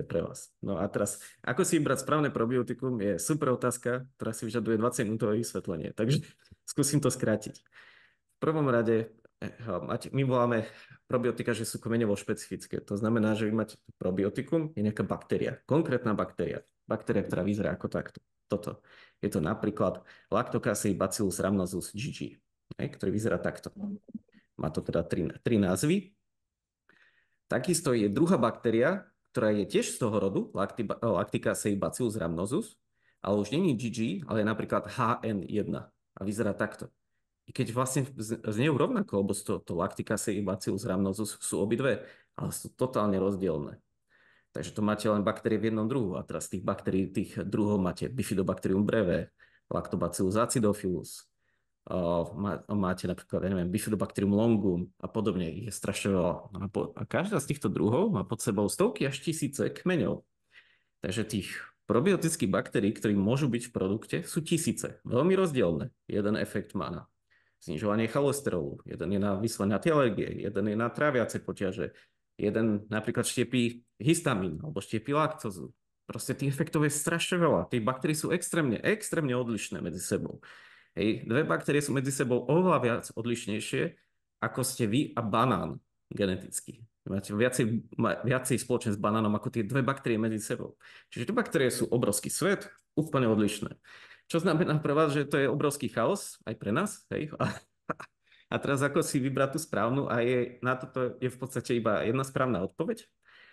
pre vás. No a teraz, ako si vybrať správne probiotikum je super otázka, ktorá si vyžaduje 20 minútové vysvetlenie, takže skúsim to skrátiť. V prvom rade, eh, my voláme probiotika, že sú kmeňovo špecifické. To znamená, že vy máte probiotikum, je nejaká baktéria, konkrétna baktéria, baktéria, ktorá vyzerá ako takto. Toto. Je to napríklad Lactocasi bacillus rhamnosus GG, ktorý vyzerá takto. Má to teda tri, tri názvy. Takisto je druhá baktéria, ktorá je tiež z toho rodu, eh, Lactica Lacticaceae bacillus rhamnosus, ale už není GG, ale je napríklad HN1 a vyzerá takto. I keď vlastne znejú rovnako, lebo to, to Lacticaceae bacillus rhamnosus sú obidve, ale sú totálne rozdielne. Takže to máte len baktérie v jednom druhu. A teraz tých baktérií, tých druhov máte Bifidobacterium breve, Lactobacillus acidophilus, máte napríklad, ja neviem, Bifidobacterium longum a podobne, ich je strašne veľa. No a, každá z týchto druhov má pod sebou stovky až tisíce kmeňov. Takže tých probiotických baktérií, ktorí môžu byť v produkte, sú tisíce. Veľmi rozdielne. Jeden efekt má na znižovanie cholesterolu, jeden je na tie alergie, jeden je na tráviace poťaže, jeden napríklad štiepí histamín alebo štiepí laktózu. Proste tých efektov je strašne veľa. Tých baktérií sú extrémne, extrémne odlišné medzi sebou. Hej, dve baktérie sú medzi sebou oveľa viac odlišnejšie, ako ste vy a banán geneticky. Máte viacej, viacej spoločné s banánom ako tie dve baktérie medzi sebou. Čiže tie baktérie sú obrovský svet, úplne odlišné. Čo znamená pre vás, že to je obrovský chaos, aj pre nás. Hej? A, a teraz ako si vybrať tú správnu a je, na toto je v podstate iba jedna správna odpoveď.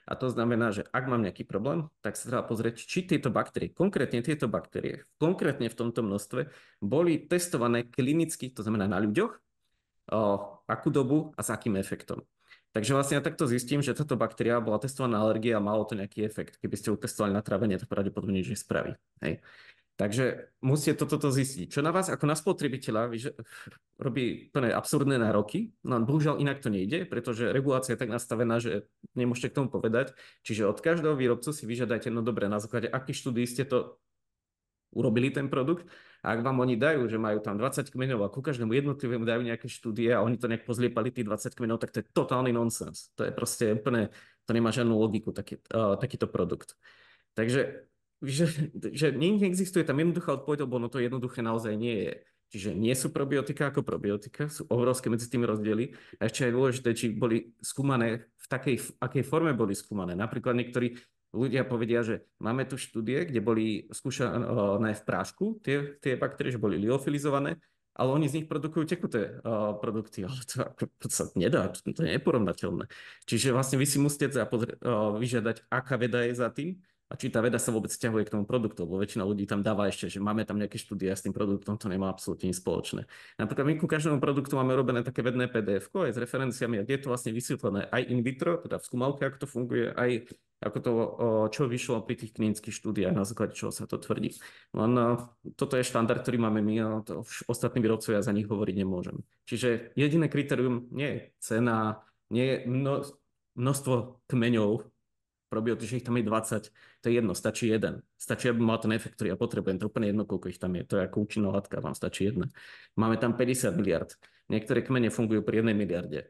A to znamená, že ak mám nejaký problém, tak sa treba pozrieť, či tieto baktérie, konkrétne tieto baktérie, konkrétne v tomto množstve, boli testované klinicky, to znamená na ľuďoch, o, akú dobu a s akým efektom. Takže vlastne ja takto zistím, že táto baktéria bola testovaná na alergie a malo to nejaký efekt. Keby ste ju testovali na trávenie, to pravdepodobne nič nespraví. Hej. Takže musíte toto zistiť. Čo na vás ako na spotrebiteľa robí plné absurdné nároky, no bohužiaľ inak to nejde, pretože regulácia je tak nastavená, že nemôžete k tomu povedať. Čiže od každého výrobcu si vyžiadajte, no dobre, na základe akých štúdí ste to urobili ten produkt. A ak vám oni dajú, že majú tam 20 kmeňov a ku každému jednotlivému dajú nejaké štúdie a oni to nejak pozliepali tých 20 kmeňov, tak to je totálny nonsens. To je proste úplne, to nemá žiadnu logiku, taký, uh, takýto produkt. Takže že, že existuje tam jednoduchá odpoveď, lebo ono to jednoduché naozaj nie je. Čiže nie sú probiotika ako probiotika, sú obrovské medzi tými rozdiely. A ešte aj dôležité, či boli skúmané, v takej, v akej forme boli skúmané. Napríklad niektorí ľudia povedia, že máme tu štúdie, kde boli skúšané v prášku tie, tie baktérie, že boli liofilizované, ale oni z nich produkujú tekuté produkty, ale to, ako, to sa nedá, to, je neporovnateľné. Čiže vlastne vy si musíte vyžiadať, aká veda je za tým a či tá veda sa vôbec ťahuje k tomu produktu, lebo väčšina ľudí tam dáva ešte, že máme tam nejaké štúdie a s tým produktom to nemá absolútne nič spoločné. Napríklad my ku každému produktu máme robené také vedné pdf aj s referenciami, a je to vlastne vysvetlené aj in vitro, teda v skúmavke, ako to funguje, aj ako to, čo vyšlo pri tých klinických štúdiách, na základe čoho sa to tvrdí. Len toto je štandard, ktorý máme my a to ostatní výrobcovia za nich hovoriť nemôžem. Čiže jediné kritérium nie je cena, nie je množstvo kmeňov, probiotičných tam je 20, to je jedno, stačí jeden. Stačí, aby mal ten efekt, ktorý ja potrebujem, to úplne jedno, koľko ich tam je, to je ako účinná látka, vám stačí jedna. Máme tam 50 miliard, niektoré kmene fungujú pri jednej miliarde.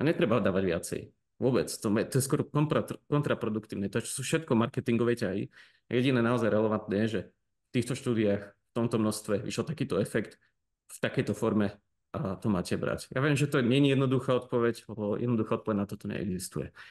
A netreba dávať viacej. Vôbec, to, je, to je skôr kontra, kontraproduktívne. To sú všetko marketingové ťahy. Jediné naozaj relevantné je, že v týchto štúdiách, v tomto množstve vyšiel takýto efekt v takejto forme a to máte brať. Ja viem, že to nie je jednoduchá odpoveď, lebo jednoduchá odpoveď na toto neexistuje.